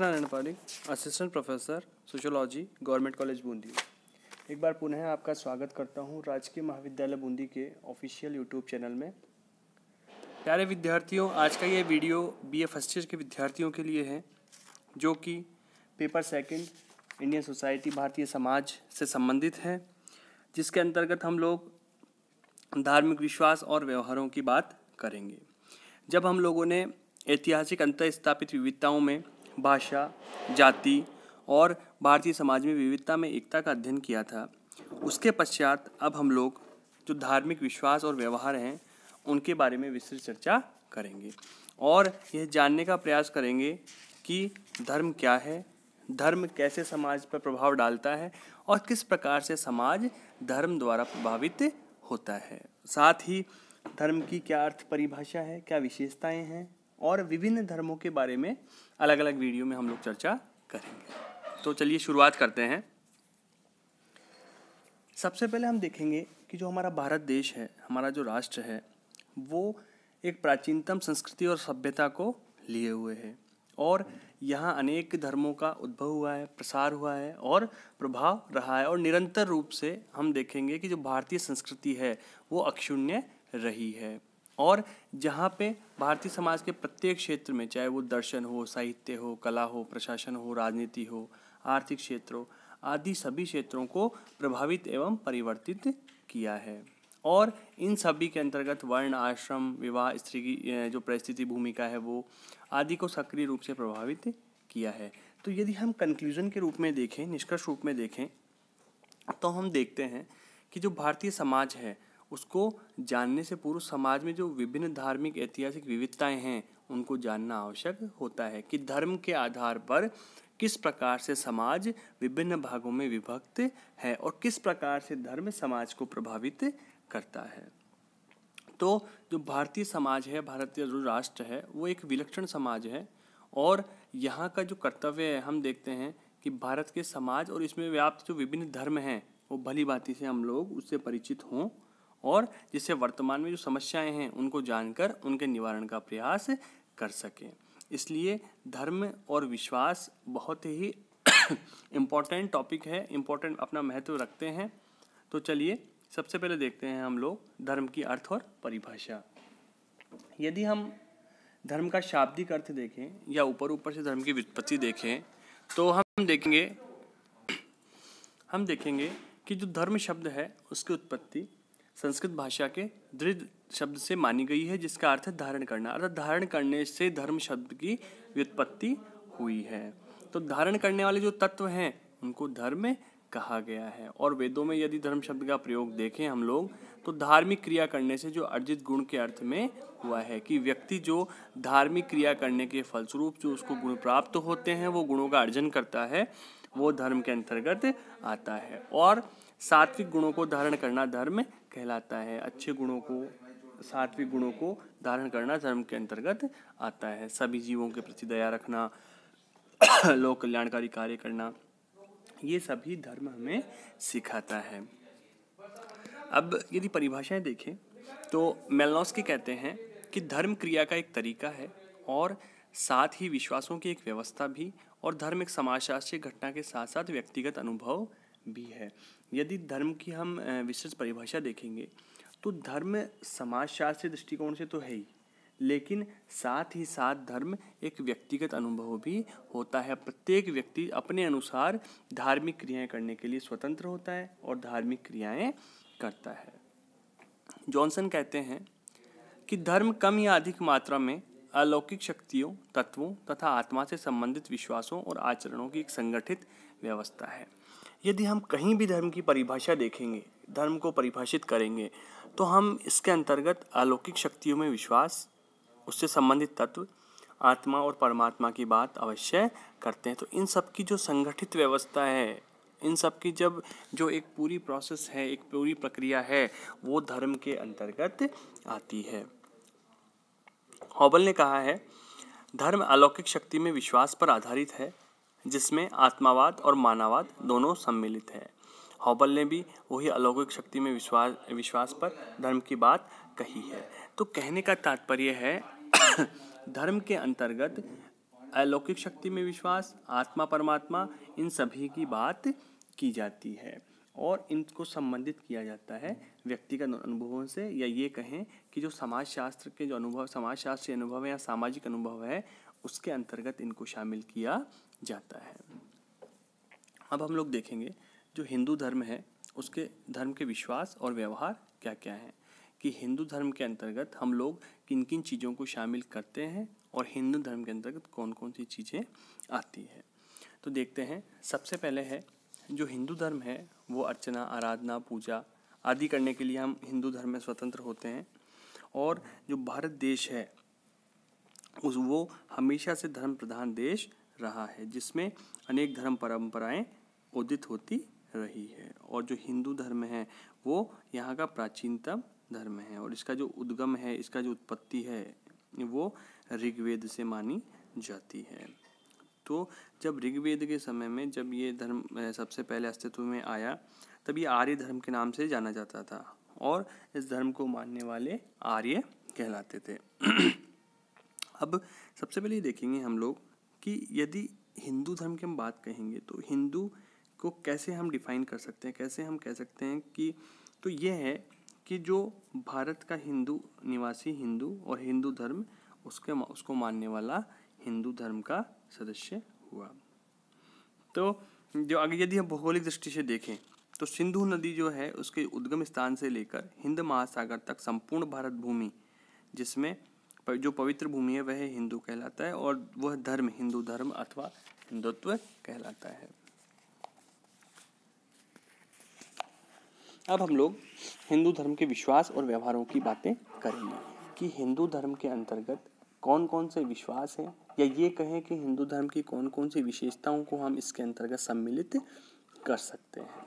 Narayan Padi assistant professor sociology government college Bundi एक बार पुनः आपका स्वागत करता हूँ राजकीय महाविद्यालय बूंदी के ऑफिशियल यूट्यूब चैनल में प्यारे विद्यार्थियों आज का ये video B A first year के विद्यार्थियों के लिए है जो कि पेपर सेकंड इंडियन सोसाइटी भारतीय समाज से संबंधित है जिसके अंतर्गत हम लोग धार्मिक विश्वास और व्यवहारों की बात करेंगे जब हम लोगों ने ऐतिहासिक अंतर स्थापित विविधताओं में भाषा जाति और भारतीय समाज में विविधता में एकता का अध्ययन किया था उसके पश्चात अब हम लोग जो धार्मिक विश्वास और व्यवहार हैं उनके बारे में विस्तृत चर्चा करेंगे और यह जानने का प्रयास करेंगे कि धर्म क्या है धर्म कैसे समाज पर प्रभाव डालता है और किस प्रकार से समाज धर्म द्वारा प्रभावित होता है साथ ही धर्म की क्या अर्थ परिभाषा है क्या विशेषताएं हैं और विभिन्न धर्मों के बारे में अलग अलग वीडियो में हम लोग चर्चा करेंगे तो चलिए शुरुआत करते हैं सबसे पहले हम देखेंगे कि जो हमारा भारत देश है हमारा जो राष्ट्र है वो एक प्राचीनतम संस्कृति और सभ्यता को लिए हुए है और यहाँ अनेक धर्मों का उद्भव हुआ है प्रसार हुआ है और प्रभाव रहा है और निरंतर रूप से हम देखेंगे कि जो भारतीय संस्कृति है वो अक्षुण्य रही है और जहाँ पे भारतीय समाज के प्रत्येक क्षेत्र में चाहे वो दर्शन हो साहित्य हो कला हो प्रशासन हो राजनीति हो आर्थिक क्षेत्रों आदि सभी क्षेत्रों को प्रभावित एवं परिवर्तित किया है और इन सभी के अंतर्गत वर्ण आश्रम विवाह स्त्री की जो परिस्थिति भूमिका है वो आदि को सक्रिय रूप से प्रभावित किया है तो यदि हम कंक्लूजन के रूप में देखें निष्कर्ष रूप में देखें तो हम देखते हैं कि जो भारतीय समाज है उसको जानने से पूर्व समाज में जो विभिन्न धार्मिक ऐतिहासिक विविधताएं हैं उनको जानना आवश्यक होता है कि धर्म के आधार पर किस प्रकार से समाज विभिन्न भागों में विभक्त है और किस प्रकार से धर्म समाज को प्रभावित करता है तो जो भारतीय समाज है भारतीय जो राष्ट्र है वो एक विलक्षण समाज है और यहाँ का जो कर्तव्य है हम देखते हैं कि भारत के समाज और इसमें व्याप्त जो विभिन्न धर्म हैं वो भली भांति से हम लोग उससे परिचित हों और जिससे वर्तमान में जो समस्याएं हैं उनको जानकर उनके निवारण का प्रयास कर सकें इसलिए धर्म और विश्वास बहुत ही इम्पोर्टेंट टॉपिक है इम्पोर्टेंट अपना महत्व रखते हैं तो चलिए सबसे पहले देखते हैं हम लोग धर्म की अर्थ और परिभाषा यदि हम धर्म का शाब्दिक अर्थ देखें या ऊपर ऊपर से धर्म की व्युत्पत्ति देखें तो हम देखेंगे हम देखेंगे कि जो धर्म शब्द है उसकी उत्पत्ति संस्कृत भाषा के दृढ़ शब्द से मानी गई है जिसका अर्थ है धारण करना अर्थात धारण करने से धर्म शब्द की व्युत्पत्ति हुई है तो धारण करने वाले जो तत्व हैं उनको धर्म कहा गया है और वेदों में यदि धर्म शब्द का प्रयोग देखें हम लोग तो धार्मिक क्रिया करने से जो अर्जित गुण के अर्थ में हुआ है कि व्यक्ति जो धार्मिक क्रिया करने के फलस्वरूप जो उसको गुण प्राप्त होते हैं वो गुणों का अर्जन करता है वो धर्म के अंतर्गत आता है और सात्विक गुणों को धारण करना धर्म कहलाता है अच्छे गुणों को सात्विक गुणों को धारण करना धर्म के अंतर्गत आता है सभी जीवों के प्रति दया रखना लोक कल्याणकारी कार्य करना ये सभी धर्म हमें सिखाता है अब यदि परिभाषाएं देखें तो के कहते हैं कि धर्म क्रिया का एक तरीका है और साथ ही विश्वासों की एक व्यवस्था भी और धर्म एक समाजशास्त्रीय घटना के साथ साथ व्यक्तिगत अनुभव भी है यदि धर्म की हम विशेष परिभाषा देखेंगे तो धर्म समाजशास्त्र दृष्टिकोण से तो है ही लेकिन साथ ही साथ धर्म एक व्यक्तिगत अनुभव भी होता है प्रत्येक व्यक्ति अपने अनुसार धार्मिक क्रियाएं करने के लिए स्वतंत्र होता है और धार्मिक क्रियाएं करता है जॉनसन कहते हैं कि धर्म कम या अधिक मात्रा में अलौकिक शक्तियों तत्वों तथा आत्मा से संबंधित विश्वासों और आचरणों की एक संगठित व्यवस्था है यदि हम कहीं भी धर्म की परिभाषा देखेंगे धर्म को परिभाषित करेंगे तो हम इसके अंतर्गत अलौकिक शक्तियों में विश्वास उससे संबंधित तत्व आत्मा और परमात्मा की बात अवश्य करते हैं तो इन सब की जो संगठित व्यवस्था है इन सब की जब जो एक पूरी प्रोसेस है एक पूरी प्रक्रिया है वो धर्म के अंतर्गत आती है हॉबल ने कहा है धर्म अलौकिक शक्ति में विश्वास पर आधारित है जिसमें आत्मावाद और मानववाद दोनों सम्मिलित है हॉबल ने भी वही अलौकिक शक्ति में विश्वास विश्वास पर धर्म की बात कही है तो कहने का तात्पर्य है धर्म के अंतर्गत अलौकिक शक्ति में विश्वास आत्मा परमात्मा इन सभी की बात की जाती है और इनको संबंधित किया जाता है व्यक्तिगत अनुभवों से या ये कहें कि जो समाजशास्त्र के जो अनुभव समाजशास्त्र अनुभव है या सामाजिक अनुभव है उसके अंतर्गत इनको शामिल किया जाता है अब हम लोग देखेंगे जो हिंदू धर्म है उसके धर्म के विश्वास और व्यवहार क्या क्या हैं कि हिंदू धर्म के अंतर्गत हम लोग किन किन चीज़ों को शामिल करते हैं और हिंदू धर्म के अंतर्गत कौन कौन सी चीज़ें आती है तो देखते हैं सबसे पहले है जो हिंदू धर्म है वो अर्चना आराधना पूजा आदि करने के लिए हम हिंदू धर्म में स्वतंत्र होते हैं और जो भारत देश है उस वो हमेशा से धर्म प्रधान देश रहा है जिसमें अनेक धर्म परंपराएं उदित होती रही है और जो हिंदू धर्म है वो यहाँ का प्राचीनतम धर्म है और इसका जो उद्गम है इसका जो उत्पत्ति है वो ऋग्वेद से मानी जाती है तो जब ऋग्वेद के समय में जब ये धर्म सबसे पहले अस्तित्व में आया तब ये आर्य धर्म के नाम से जाना जाता था और इस धर्म को मानने वाले आर्य कहलाते थे अब सबसे पहले देखेंगे हम लोग कि यदि हिंदू धर्म की हम बात कहेंगे तो हिंदू को कैसे हम डिफाइन कर सकते हैं कैसे हम कह सकते हैं कि तो ये है कि जो भारत का हिंदू निवासी हिंदू और हिंदू धर्म उसके उसको मानने वाला हिंदू धर्म का सदस्य हुआ तो जो आगे यदि हम भौगोलिक दृष्टि से देखें तो सिंधु नदी जो है उसके उद्गम स्थान से लेकर हिंद महासागर तक संपूर्ण भारत भूमि जिसमें जो पवित्र भूमि है वह हिंदू कहलाता है और वह धर्म हिंदू धर्म अथवा हिंदुत्व कहलाता है अब हम लोग हिंदू धर्म के विश्वास और व्यवहारों की बातें करेंगे कि हिंदू धर्म के अंतर्गत कौन कौन से विश्वास हैं या ये कहें कि हिंदू धर्म की कौन कौन सी विशेषताओं को हम इसके अंतर्गत सम्मिलित कर सकते हैं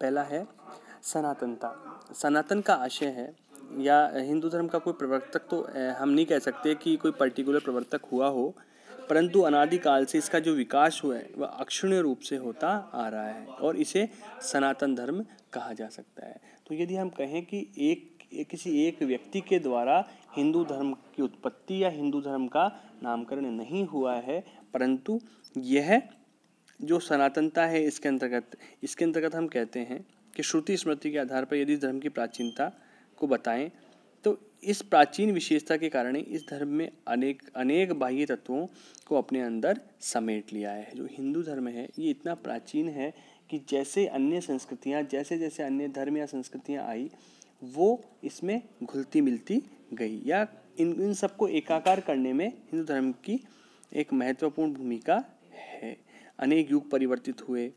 पहला है सनातनता सनातन का आशय है या हिंदू धर्म का कोई प्रवर्तक तो हम नहीं कह सकते कि कोई पर्टिकुलर प्रवर्तक हुआ हो परंतु अनादिकाल से इसका जो विकास हुआ है वह अक्षुण्य रूप से होता आ रहा है और इसे सनातन धर्म कहा जा सकता है तो यदि हम कहें कि एक किसी एक व्यक्ति के द्वारा हिंदू धर्म की उत्पत्ति या हिंदू धर्म का नामकरण नहीं हुआ है परंतु यह जो सनातनता है इसके अंतर्गत इसके अंतर्गत हम कहते हैं कि श्रुति स्मृति के आधार पर यदि धर्म की प्राचीनता को बताएं तो इस प्राचीन विशेषता के कारण इस धर्म में अनेक अनेक बाह्य तत्वों को अपने अंदर समेट लिया है जो हिंदू धर्म है ये इतना प्राचीन है कि जैसे अन्य संस्कृतियाँ जैसे जैसे अन्य धर्म या संस्कृतियाँ आई वो इसमें घुलती मिलती गई या इन इन सबको एकाकार करने में हिंदू धर्म की एक महत्वपूर्ण भूमिका है अनेक युग परिवर्तित हुए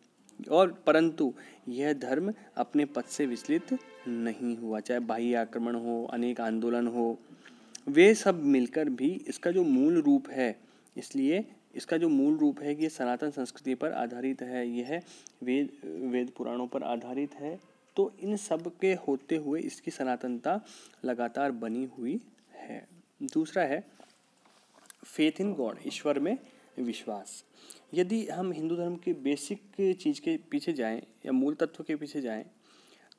और परंतु यह धर्म अपने पद से विचलित नहीं हुआ चाहे बाह्य आक्रमण हो अनेक आंदोलन हो वे सब मिलकर भी इसका जो मूल रूप है इसलिए इसका जो मूल रूप है ये सनातन संस्कृति पर आधारित है यह वेद वेद पुराणों पर आधारित है तो इन सब के होते हुए इसकी सनातनता लगातार बनी हुई है दूसरा है फेथ इन गॉड ईश्वर में विश्वास यदि हम हिंदू धर्म के बेसिक चीज़ के पीछे जाएं या मूल तत्व के पीछे जाएं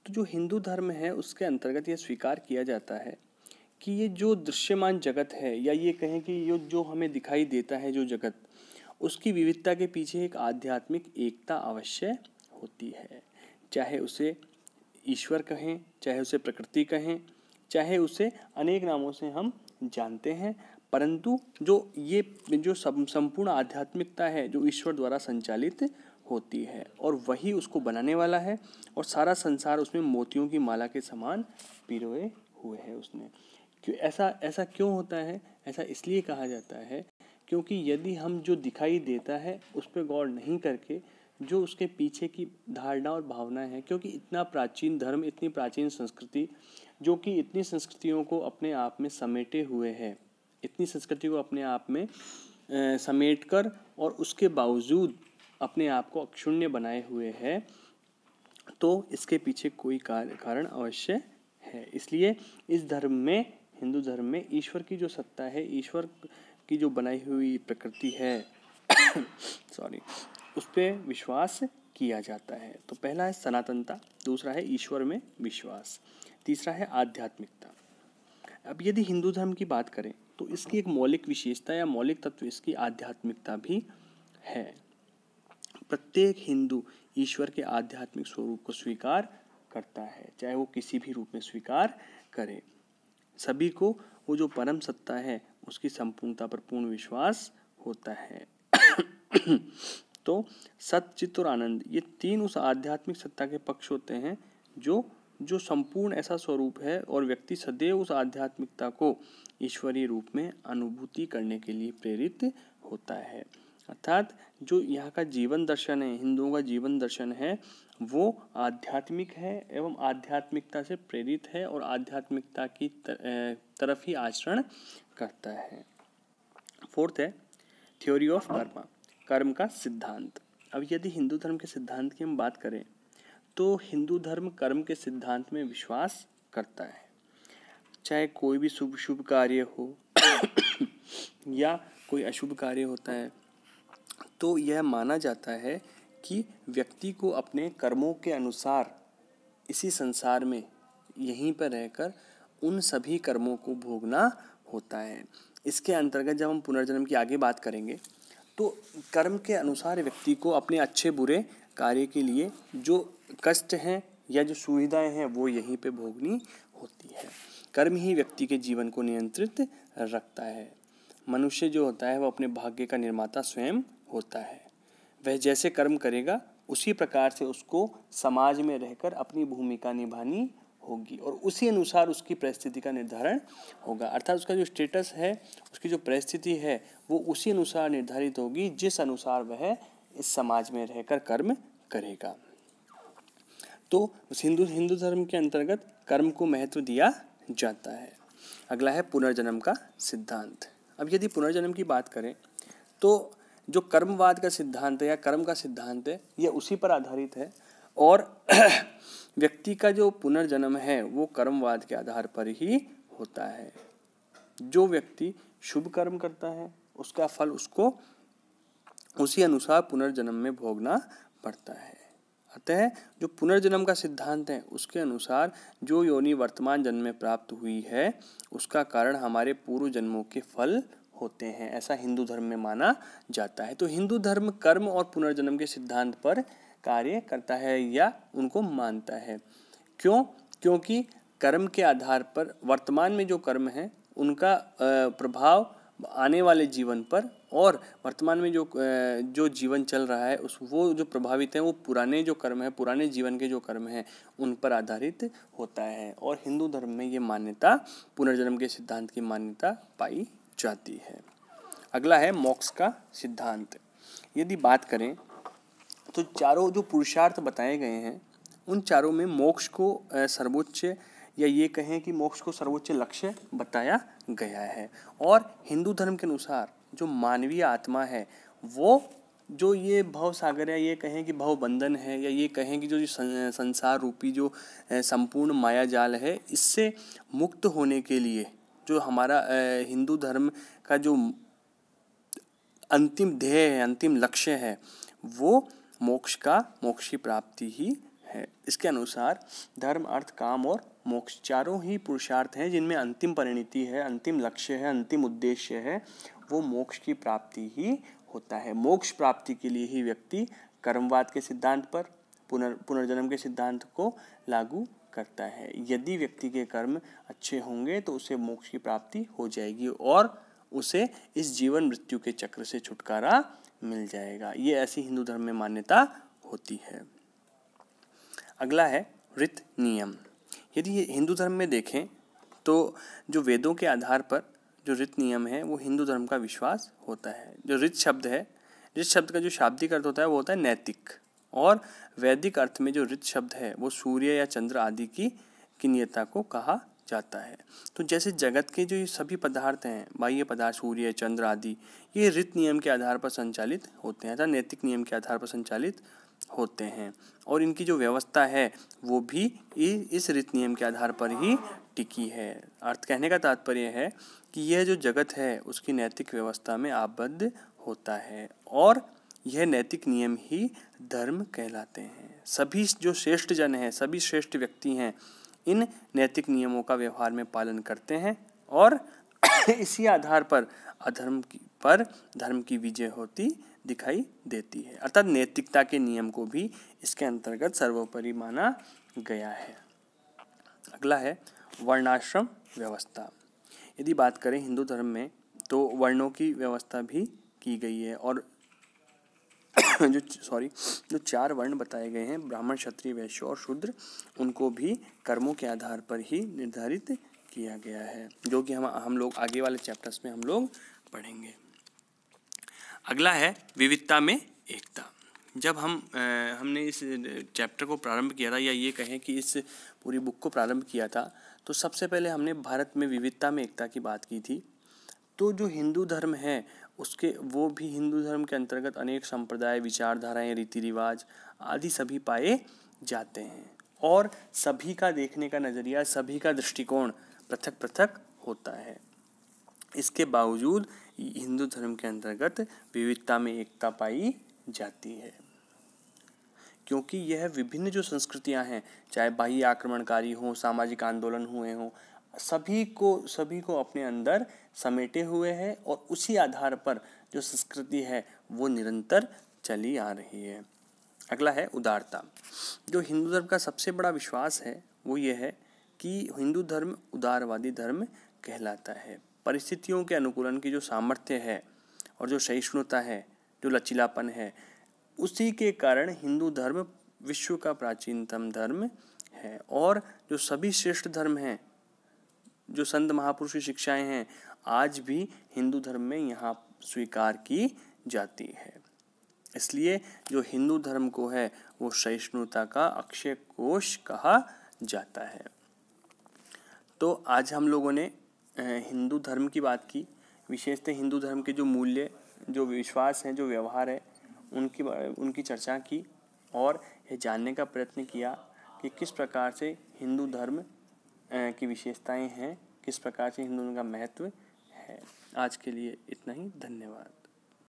तो जो हिंदू धर्म है उसके अंतर्गत यह स्वीकार किया जाता है कि ये जो दृश्यमान जगत है या ये कहें कि ये जो हमें दिखाई देता है जो जगत उसकी विविधता के पीछे एक आध्यात्मिक एकता अवश्य होती है चाहे उसे ईश्वर कहें चाहे उसे प्रकृति कहें चाहे उसे अनेक नामों से हम जानते हैं परंतु जो ये जो संपूर्ण आध्यात्मिकता है जो ईश्वर द्वारा संचालित होती है और वही उसको बनाने वाला है और सारा संसार उसमें मोतियों की माला के समान पिरोए हुए है उसने क्यों ऐसा ऐसा क्यों होता है ऐसा इसलिए कहा जाता है क्योंकि यदि हम जो दिखाई देता है उस पर गौर नहीं करके जो उसके पीछे की धारणा और भावना है क्योंकि इतना प्राचीन धर्म इतनी प्राचीन संस्कृति जो कि इतनी संस्कृतियों को अपने आप में समेटे हुए है इतनी संस्कृति को अपने आप में समेट कर और उसके बावजूद अपने आप को अक्षुण्य बनाए हुए है तो इसके पीछे कोई कारण अवश्य है इसलिए इस धर्म में हिंदू धर्म में ईश्वर की जो सत्ता है ईश्वर की जो बनाई हुई प्रकृति है सॉरी उस पर विश्वास किया जाता है तो पहला है सनातनता दूसरा है ईश्वर में विश्वास तीसरा है आध्यात्मिकता अब यदि हिंदू धर्म की बात करें तो इसकी एक मौलिक विशेषता या मौलिक तत्व इसकी आध्यात्मिकता भी है प्रत्येक हिंदू ईश्वर के आध्यात्मिक स्वरूप को स्वीकार करता है चाहे वो किसी भी रूप में स्वीकार करे सभी को वो जो परम सत्ता है उसकी संपूर्णता पर पूर्ण विश्वास होता है तो सत चित्त और आनंद ये तीन उस आध्यात्मिक सत्ता के पक्ष होते हैं जो जो संपूर्ण ऐसा स्वरूप है और व्यक्ति सदैव उस आध्यात्मिकता को ईश्वरीय रूप में अनुभूति करने के लिए प्रेरित होता है अर्थात जो यहाँ का जीवन दर्शन है हिंदुओं का जीवन दर्शन है वो आध्यात्मिक है एवं आध्यात्मिकता से प्रेरित है और आध्यात्मिकता की तरफ ही आचरण करता है फोर्थ है थ्योरी ऑफ कर्मा कर्म का सिद्धांत अब यदि हिंदू धर्म के सिद्धांत की हम बात करें तो हिंदू धर्म कर्म के सिद्धांत में विश्वास करता है चाहे कोई भी शुभ शुभ कार्य हो या कोई अशुभ कार्य होता है तो यह माना जाता है कि व्यक्ति को अपने कर्मों के अनुसार इसी संसार में यहीं पर रहकर उन सभी कर्मों को भोगना होता है इसके अंतर्गत जब हम पुनर्जन्म की आगे बात करेंगे तो कर्म के अनुसार व्यक्ति को अपने अच्छे बुरे कार्य के लिए जो कष्ट हैं या जो सुविधाएं हैं वो यहीं पे भोगनी होती है कर्म ही व्यक्ति के जीवन को नियंत्रित रखता है मनुष्य जो होता है वह अपने भाग्य का निर्माता स्वयं होता है वह जैसे कर्म करेगा उसी प्रकार से उसको समाज में रहकर अपनी भूमिका निभानी होगी और उसी अनुसार उसकी परिस्थिति का निर्धारण होगा अर्थात उसका जो स्टेटस है उसकी जो परिस्थिति है वो उसी अनुसार निर्धारित होगी जिस अनुसार वह इस समाज में रहकर कर्म करेगा तो उस हिंदू हिंदू धर्म के अंतर्गत कर्म को महत्व दिया जाता है अगला है पुनर्जन्म का सिद्धांत अब यदि पुनर्जन्म की बात करें तो जो कर्मवाद का सिद्धांत है या कर्म का सिद्धांत है यह उसी पर आधारित है और व्यक्ति का जो पुनर्जन्म है वो कर्मवाद के आधार पर ही होता है जो व्यक्ति शुभ कर्म करता है उसका फल उसको उसी अनुसार पुनर्जन्म में भोगना पड़ता है अतः जो पुनर्जन्म का सिद्धांत है उसके अनुसार जो योनि वर्तमान जन्म में प्राप्त हुई है उसका कारण हमारे पूर्व जन्मों के फल होते हैं ऐसा हिंदू धर्म में माना जाता है तो हिंदू धर्म कर्म और पुनर्जन्म के सिद्धांत पर कार्य करता है या उनको मानता है क्यों क्योंकि कर्म के आधार पर वर्तमान में जो कर्म है उनका प्रभाव आने वाले जीवन पर और वर्तमान में जो जो जीवन चल रहा है उस वो जो प्रभावित हैं वो पुराने जो कर्म हैं पुराने जीवन के जो कर्म हैं उन पर आधारित होता है और हिंदू धर्म में ये मान्यता पुनर्जन्म के सिद्धांत की मान्यता पाई जाती है अगला है मोक्ष का सिद्धांत यदि बात करें तो चारों जो पुरुषार्थ बताए गए हैं उन चारों में मोक्ष को सर्वोच्च या ये कहें कि मोक्ष को सर्वोच्च लक्ष्य बताया गया है और हिंदू धर्म के अनुसार जो मानवीय आत्मा है वो जो ये भव सागर या ये कहें कि भव बंधन है या ये कहें कि जो संसार रूपी जो संपूर्ण माया जाल है इससे मुक्त होने के लिए जो हमारा हिंदू धर्म का जो अंतिम ध्येय है अंतिम लक्ष्य है वो मोक्ष का मोक्ष की प्राप्ति ही है इसके अनुसार धर्म अर्थ काम और मोक्ष चारों ही पुरुषार्थ हैं जिनमें अंतिम परिणति है अंतिम लक्ष्य है अंतिम उद्देश्य है वो मोक्ष की प्राप्ति ही होता है मोक्ष प्राप्ति के लिए ही व्यक्ति कर्मवाद के सिद्धांत पर पुनर् पुनर्जन्म के सिद्धांत को लागू करता है यदि व्यक्ति के कर्म अच्छे होंगे तो उसे मोक्ष की प्राप्ति हो जाएगी और उसे इस जीवन मृत्यु के चक्र से छुटकारा मिल जाएगा ये ऐसी हिंदू धर्म में मान्यता होती है अगला है ऋत नियम यदि हिंदू धर्म में देखें तो जो वेदों के आधार पर जो रित नियम है वो हिंदू धर्म का विश्वास होता है जो रित शब्द है रित शब्द का जो शाब्दिक अर्थ होता है वो होता है नैतिक और वैदिक अर्थ में जो रित शब्द है वो सूर्य या चंद्र आदि की किन्यता को कहा जाता है तो जैसे जगत के जो ये सभी पदार्थ हैं बाह्य पदार्थ सूर्य चंद्र आदि ये रित नियम के आधार पर संचालित होते हैं अर्थात नैतिक नियम के आधार पर संचालित होते हैं और इनकी जो व्यवस्था है वो भी इस रित नियम के आधार पर ही टिकी है अर्थ कहने का तात्पर्य है कि यह जो जगत है उसकी नैतिक व्यवस्था में आबद्ध होता है और यह नैतिक नियम ही धर्म कहलाते हैं सभी जो श्रेष्ठ जन हैं सभी श्रेष्ठ व्यक्ति हैं इन नैतिक नियमों का व्यवहार में पालन करते हैं और इसी आधार पर अधर्म की पर धर्म की विजय होती दिखाई देती है अर्थात नैतिकता के नियम को भी इसके अंतर्गत सर्वोपरि माना गया है अगला है वर्णाश्रम व्यवस्था यदि बात करें हिंदू धर्म में तो वर्णों की व्यवस्था भी की गई है और जो सॉरी जो चार वर्ण बताए गए हैं ब्राह्मण क्षत्रिय वैश्य और शूद्र उनको भी कर्मों के आधार पर ही निर्धारित किया गया है जो कि हम हम लोग आगे वाले चैप्टर्स में हम लोग पढ़ेंगे अगला है विविधता में एकता जब हम आ, हमने इस चैप्टर को प्रारंभ किया था या ये कहें कि इस पूरी बुक को प्रारंभ किया था तो सबसे पहले हमने भारत में विविधता में एकता की बात की थी तो जो हिंदू धर्म है उसके वो भी हिंदू धर्म के अंतर्गत अनेक संप्रदाय विचारधाराएं रीति रिवाज आदि सभी पाए जाते हैं और सभी का देखने का नज़रिया सभी का दृष्टिकोण पृथक पृथक होता है इसके बावजूद हिंदू धर्म के अंतर्गत विविधता में एकता पाई जाती है क्योंकि यह विभिन्न जो संस्कृतियां हैं चाहे बाह्य आक्रमणकारी हों सामाजिक आंदोलन हुए हों सभी को सभी को अपने अंदर समेटे हुए हैं और उसी आधार पर जो संस्कृति है वो निरंतर चली आ रही है अगला है उदारता जो हिंदू धर्म का सबसे बड़ा विश्वास है वो ये है कि हिंदू धर्म उदारवादी धर्म कहलाता है परिस्थितियों के अनुकूलन की जो सामर्थ्य है और जो सहिष्णुता है जो लचीलापन है उसी के कारण हिंदू धर्म विश्व का प्राचीनतम धर्म है और जो सभी श्रेष्ठ धर्म हैं जो संत महापुरुष की शिक्षाएं हैं आज भी हिंदू धर्म में यहाँ स्वीकार की जाती है इसलिए जो हिंदू धर्म को है वो सहिष्णुता का अक्षय कोश कहा जाता है तो आज हम लोगों ने हिंदू धर्म की बात की विशेषतः हिंदू धर्म के जो मूल्य जो विश्वास हैं जो व्यवहार है उनकी उनकी चर्चा की और ये जानने का प्रयत्न किया कि किस प्रकार से हिंदू धर्म की विशेषताएं हैं किस प्रकार से हिंदू धर्म का महत्व है आज के लिए इतना ही धन्यवाद